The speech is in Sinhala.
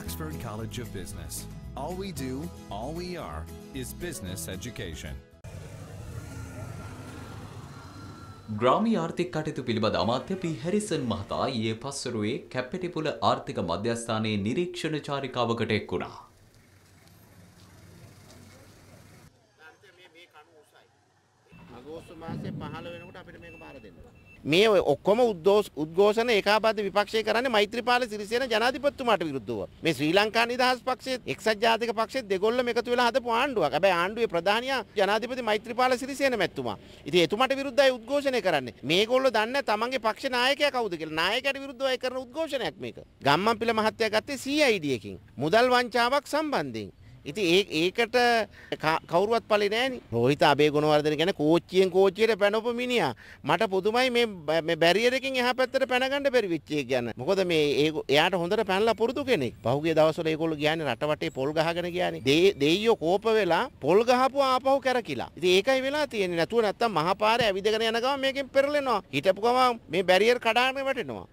Oxford College of Business. All we do, all we are, is business education. ග්‍රාමී ආර්ථික කටයුතු පිළිබඳ අමාත්‍ය පී හැරිසන් මහතා ඊයේ පස්වරුවේ කැප්පෙටිපුල ආර්ථික මධ්‍යස්ථානයේ නිරීක්ෂණ චාරිකාවකට එක් වුණා. අගෝස්තු මාසේ 15 වෙනකොට අපිට මේක බාර දෙන්න. මේ ඔය ඔක්කොම උද්ඝෝෂ උද්ඝෝෂණ ඒකාබද්ධ විපක්ෂය කරන්නේ මෛත්‍රීපාල සිරිසේන ජනාධිපතිතුමාට විරුද්ධව. මේ ශ්‍රී ලංකා නිදහස් පක්ෂයේ එක්සත් ජාතික පක්ෂයේ දෙගොල්ලම එකතු වෙලා හදපු ආණ්ඩුවක්. හැබැයි ආණ්ඩුවේ ප්‍රධානියා ජනාධිපති මෛත්‍රීපාල සිරිසේන මැතිතුමා. ඉතින් එතුමාට විරුද්ධයි උද්ඝෝෂණය කරන්නේ. මේගොල්ලෝ දන්නේ තමන්ගේ පක්ෂ නායකයා කවුද කියලා. නායකයාට විරුද්ධවයි කරන උද්ඝෝෂණයක් මේක. ගම්මන්පිල මහත්තයා ගත්තේ CID එකකින්. මුදල් වංචාවක් සම්බන්ධයෙන් ඉති ඒ ඒකට කවරුවත් පලි නෑන රෝහිත අබේ ගුණවර්දන ගැන කෝච්චියෙන් කෝච්චයට පැනොප මිනිිය මට පුදුමයි මේ බැරිියරකින් එහ පැත්තට පැනගඩ පෙරි විච්චේ ගැන මොකද මේ ඒ එයාට හොඳට පැල්ල පුරතු කෙනෙ පහුගේ දවසල ඒකොල කියන රටවටේ පොල්ගහගෙන කියන දෙයෝ කෝප වෙලා පොල්ගහපු ආපහු කැර කියලා ඒකයි වෙලා තියෙන නැතුව නැත්තම් මහපාර ඇවිදගෙන යනකම මේකින් පෙරලෙනවා හිටපු ගම මේ බැරිියර් කඩාන වැටෙනවා